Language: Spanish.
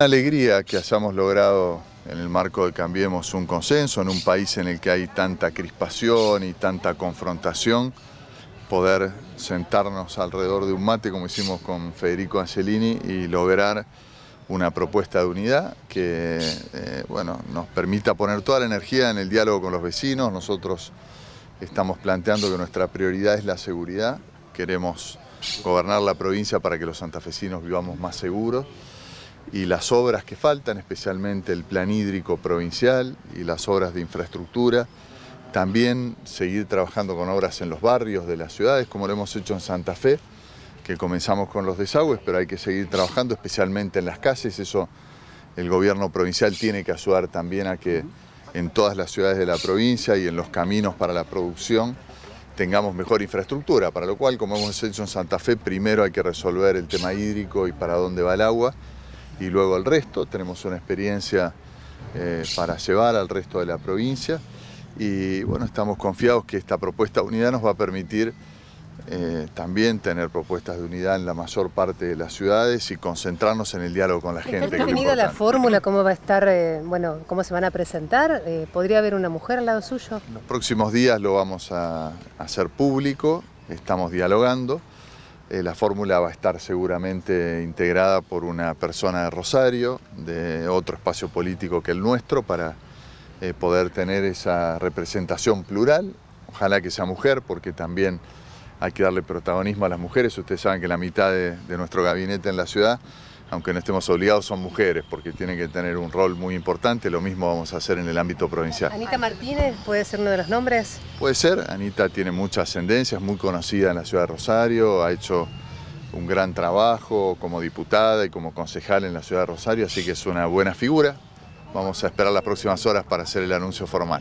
Una alegría que hayamos logrado en el marco de Cambiemos un consenso en un país en el que hay tanta crispación y tanta confrontación, poder sentarnos alrededor de un mate como hicimos con Federico Angelini y lograr una propuesta de unidad que eh, bueno, nos permita poner toda la energía en el diálogo con los vecinos. Nosotros estamos planteando que nuestra prioridad es la seguridad, queremos gobernar la provincia para que los santafesinos vivamos más seguros y las obras que faltan, especialmente el plan hídrico provincial y las obras de infraestructura. También seguir trabajando con obras en los barrios de las ciudades, como lo hemos hecho en Santa Fe, que comenzamos con los desagües, pero hay que seguir trabajando especialmente en las calles. Eso el gobierno provincial tiene que ayudar también a que en todas las ciudades de la provincia y en los caminos para la producción tengamos mejor infraestructura, para lo cual, como hemos hecho en Santa Fe, primero hay que resolver el tema hídrico y para dónde va el agua y luego el resto. Tenemos una experiencia eh, para llevar al resto de la provincia y bueno, estamos confiados que esta propuesta de unidad nos va a permitir eh, también tener propuestas de unidad en la mayor parte de las ciudades y concentrarnos en el diálogo con la gente. ¿Está definida la fórmula? ¿Cómo va a estar, eh, bueno, cómo se van a presentar? ¿Podría haber una mujer al lado suyo? los próximos días lo vamos a hacer público, estamos dialogando eh, la fórmula va a estar seguramente integrada por una persona de Rosario, de otro espacio político que el nuestro, para eh, poder tener esa representación plural. Ojalá que sea mujer, porque también hay que darle protagonismo a las mujeres. Ustedes saben que la mitad de nuestro gabinete en la ciudad aunque no estemos obligados, son mujeres, porque tienen que tener un rol muy importante. Lo mismo vamos a hacer en el ámbito provincial. ¿Anita Martínez puede ser uno de los nombres? Puede ser. Anita tiene mucha ascendencia, es muy conocida en la ciudad de Rosario, ha hecho un gran trabajo como diputada y como concejal en la ciudad de Rosario, así que es una buena figura. Vamos a esperar las próximas horas para hacer el anuncio formal.